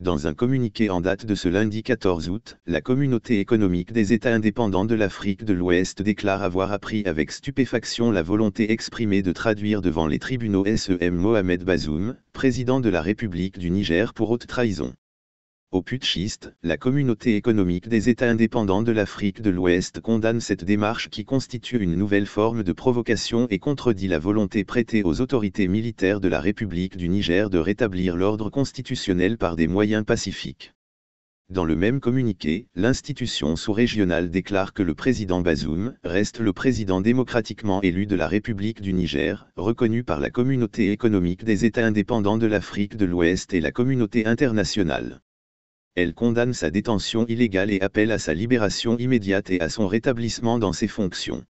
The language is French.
Dans un communiqué en date de ce lundi 14 août, la communauté économique des États indépendants de l'Afrique de l'Ouest déclare avoir appris avec stupéfaction la volonté exprimée de traduire devant les tribunaux SEM Mohamed Bazoum, président de la République du Niger pour haute trahison. Au putschiste, la communauté économique des États indépendants de l'Afrique de l'Ouest condamne cette démarche qui constitue une nouvelle forme de provocation et contredit la volonté prêtée aux autorités militaires de la République du Niger de rétablir l'ordre constitutionnel par des moyens pacifiques. Dans le même communiqué, l'institution sous-régionale déclare que le président Bazoum reste le président démocratiquement élu de la République du Niger, reconnu par la communauté économique des États indépendants de l'Afrique de l'Ouest et la communauté internationale elle condamne sa détention illégale et appelle à sa libération immédiate et à son rétablissement dans ses fonctions.